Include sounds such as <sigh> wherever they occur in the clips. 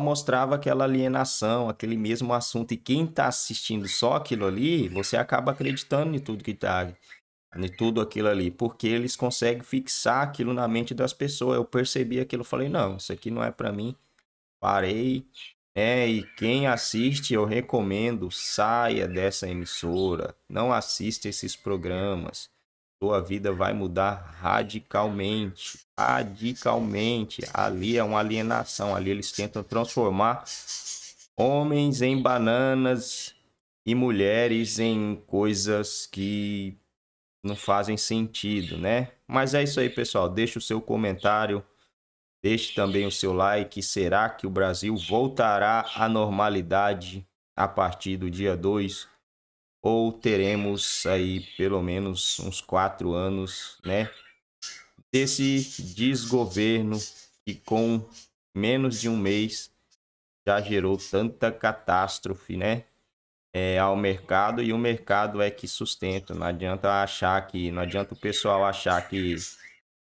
mostrava aquela alienação, aquele mesmo assunto, e quem está assistindo só aquilo ali, você acaba acreditando em tudo que está, em tudo aquilo ali, porque eles conseguem fixar aquilo na mente das pessoas. Eu percebi aquilo, falei, não, isso aqui não é para mim, parei, É E quem assiste, eu recomendo, saia dessa emissora, não assista esses programas. Sua vida vai mudar radicalmente. Radicalmente. Ali é uma alienação. Ali eles tentam transformar homens em bananas e mulheres em coisas que não fazem sentido, né? Mas é isso aí, pessoal. Deixe o seu comentário, deixe também o seu like. Será que o Brasil voltará à normalidade a partir do dia 2 ou teremos aí pelo menos uns quatro anos, né, desse desgoverno que com menos de um mês já gerou tanta catástrofe, né, é, ao mercado e o mercado é que sustenta. Não adianta achar que, não adianta o pessoal achar que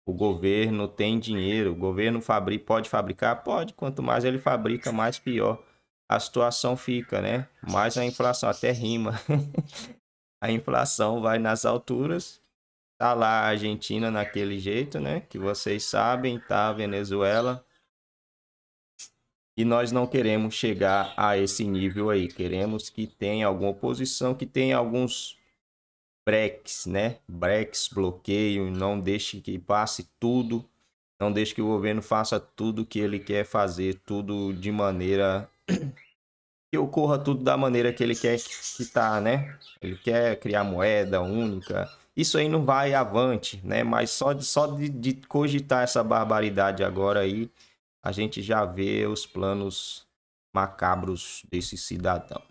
o governo tem dinheiro, o governo fabri pode fabricar, pode. Quanto mais ele fabrica, mais pior a situação fica, né? Mais a inflação, até rima. <laughs> a inflação vai nas alturas. Tá lá a Argentina naquele jeito, né? Que vocês sabem, tá a Venezuela. E nós não queremos chegar a esse nível aí. Queremos que tenha alguma oposição, que tenha alguns breaks, né? Breaks, bloqueio, não deixe que passe tudo. Não deixe que o governo faça tudo que ele quer fazer, tudo de maneira que ocorra tudo da maneira que ele quer que tá, né? Ele quer criar moeda única. Isso aí não vai avante, né? Mas só de, só de, de cogitar essa barbaridade agora aí, a gente já vê os planos macabros desse cidadão.